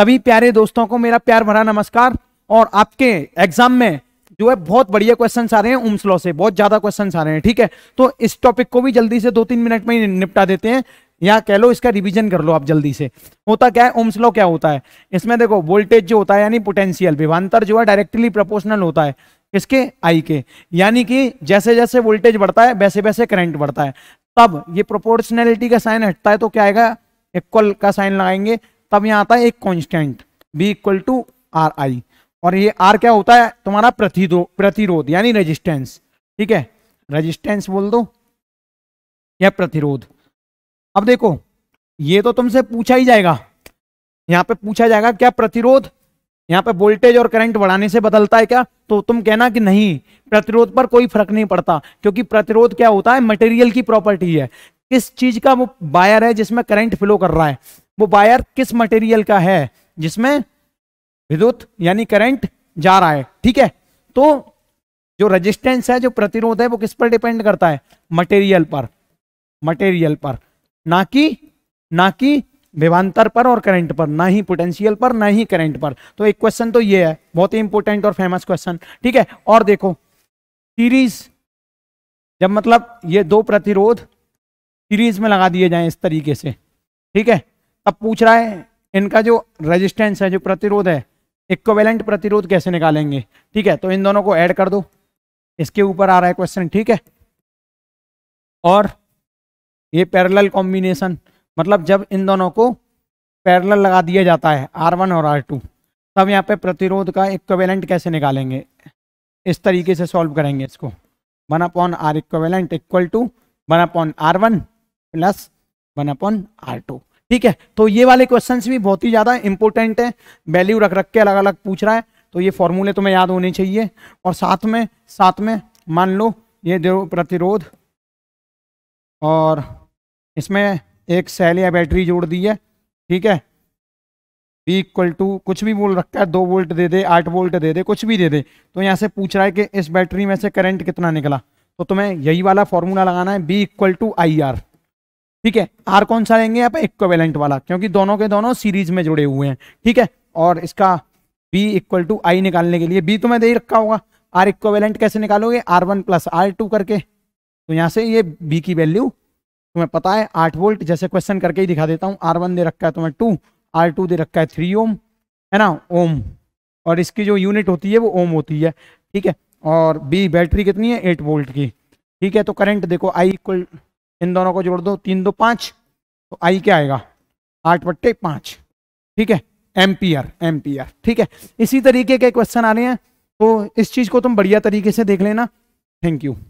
सभी प्यारे दोस्तों को मेरा प्यार भरा नमस्कार और आपके एग्जाम में जो है बहुत बढ़िया क्वेश्चन आ रहे हैं उम्स लॉ से बहुत ज्यादा क्वेश्चन आ रहे हैं ठीक है तो इस टॉपिक को भी जल्दी से दो तीन मिनट में ही निपटा देते हैं या कह लो इसका रिवीजन कर लो आप जल्दी से होता क्या है ओम्स लॉ क्या होता है इसमें देखो वोल्टेज जो होता है यानी पोटेंशियल विभांतर जो है डायरेक्टली प्रोपोर्शनल होता है किसके आई के यानी कि जैसे जैसे वोल्टेज बढ़ता है वैसे वैसे करंट बढ़ता है तब ये प्रोपोर्शनैलिटी का साइन हटता है तो क्या आएगा इक्वल का साइन लगाएंगे तब यहाँ आता है एक constant B equal to R I और ये आर क्या होता है तुम्हारा प्रतिरोध प्रतिरोध यानी रेजिस्टेंस ठीक है रेजिस्टेंस बोल दो या प्रतिरोध अब देखो ये तो तुमसे पूछा ही जाएगा यहाँ पे पूछा जाएगा क्या प्रतिरोध यहाँ पे वोल्टेज और करंट बढ़ाने से बदलता है क्या तो तुम कहना कि नहीं प्रतिरोध पर कोई फर्क नहीं पड़ता क्योंकि प्रतिरोध क्या होता है मटेरियल की प्रॉपर्टी है किस चीज का वो वायर है जिसमें करंट फ्लो कर रहा है वो वायर किस मटेरियल का है जिसमें विद्युत यानी करंट जा रहा है ठीक है तो जो रेजिस्टेंस है जो प्रतिरोध है वो किस पर डिपेंड करता है मटेरियल पर मटेरियल पर ना कि ना कि विवांतर पर और करंट पर ना ही पोटेंशियल पर ना ही करंट पर तो एक क्वेश्चन तो ये है बहुत ही इंपॉर्टेंट और फेमस क्वेश्चन ठीक है और देखो सीरीज जब मतलब ये दो प्रतिरोध सीरीज में लगा दिए जाए इस तरीके से ठीक है अब पूछ रहा है इनका जो रेजिस्टेंस है जो प्रतिरोध है इक्वेलेंट प्रतिरोध कैसे निकालेंगे ठीक है तो इन दोनों को ऐड कर दो इसके ऊपर आ रहा है क्वेश्चन ठीक है और ये पैरेलल कॉम्बिनेशन मतलब जब इन दोनों को पैरेलल लगा दिया जाता है आर वन और आर टू तब यहाँ पे प्रतिरोध का इक्वेलेंट कैसे निकालेंगे इस तरीके से सॉल्व करेंगे इसको one upon R equivalent equal to one upon R one plus one upon R two ठीक है तो ये वाले क्वेश्चन भी बहुत ही ज्यादा इंपॉर्टेंट है वैल्यू रख रख के अलग अलग पूछ रहा है तो ये फॉर्मूले तुम्हें याद होने चाहिए और साथ में साथ में मान लो ये जो प्रतिरोध और इसमें एक सेल या बैटरी जोड़ दी है ठीक है बी इक्वल टू कुछ भी बोल रखा है दो वोल्ट दे दे आठ वोल्ट दे दे कुछ भी दे दे तो यहाँ से पूछ रहा है कि इस बैटरी में से करंट कितना निकला तो तुम्हें यही वाला फॉर्मूला लगाना है B equal to I R ठीक है आर कौन सा लेंगे यहाँ पे इक्वेलेंट वाला क्योंकि दोनों के दोनों सीरीज में जुड़े हुए हैं ठीक है और इसका बी इक्वल टू आई निकालने के लिए बी तो मैं दे रखा होगा आर इक्वेलेंट कैसे निकालोगे R one plus R two करके तो यहाँ से ये बी की वैल्यू तुम्हें पता है आठ वोल्ट जैसे क्वेश्चन करके ही दिखा देता हूँ आर वन दे रखा है तुम्हें टू आर टू दे रखा है थ्री ओम है ना ओम और इसकी जो यूनिट होती है वो ओम होती है ठीक है और बी बैटरी कितनी है एट वोल्ट की ठीक है तो करंट देखो आई इक्वल इन दोनों को जोड़ दो तीन दो पांच तो आई क्या आएगा आठ बट्टे पांच ठीक है एम्पियर एम्पियर ठीक है इसी तरीके के क्वेश्चन आ रहे हैं तो इस चीज़ को तुम बढ़िया तरीके से देख लेना थैंक यू